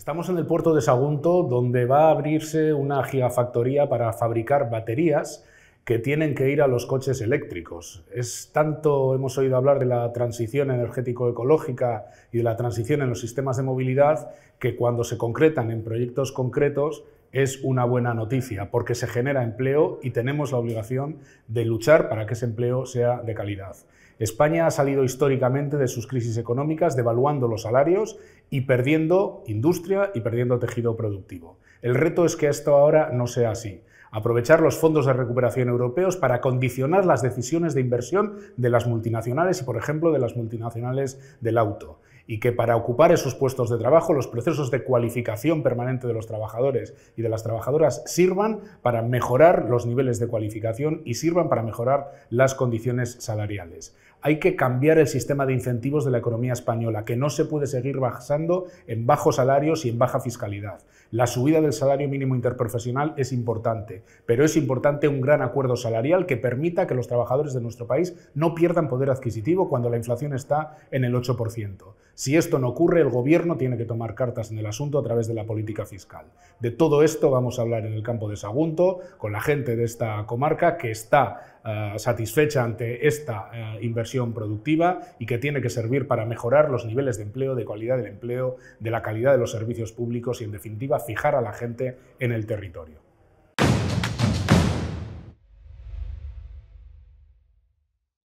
Estamos en el puerto de Sagunto, donde va a abrirse una gigafactoría para fabricar baterías que tienen que ir a los coches eléctricos. Es tanto hemos oído hablar de la transición energético-ecológica y de la transición en los sistemas de movilidad que cuando se concretan en proyectos concretos es una buena noticia porque se genera empleo y tenemos la obligación de luchar para que ese empleo sea de calidad. España ha salido históricamente de sus crisis económicas devaluando los salarios y perdiendo industria y perdiendo tejido productivo. El reto es que esto ahora no sea así aprovechar los fondos de recuperación europeos para condicionar las decisiones de inversión de las multinacionales y, por ejemplo, de las multinacionales del auto y que para ocupar esos puestos de trabajo los procesos de cualificación permanente de los trabajadores y de las trabajadoras sirvan para mejorar los niveles de cualificación y sirvan para mejorar las condiciones salariales. Hay que cambiar el sistema de incentivos de la economía española, que no se puede seguir basando en bajos salarios y en baja fiscalidad. La subida del salario mínimo interprofesional es importante pero es importante un gran acuerdo salarial que permita que los trabajadores de nuestro país no pierdan poder adquisitivo cuando la inflación está en el 8%. Si esto no ocurre, el Gobierno tiene que tomar cartas en el asunto a través de la política fiscal. De todo esto vamos a hablar en el campo de Sagunto, con la gente de esta comarca que está eh, satisfecha ante esta eh, inversión productiva y que tiene que servir para mejorar los niveles de empleo, de calidad del empleo, de la calidad de los servicios públicos y, en definitiva, fijar a la gente en el territorio.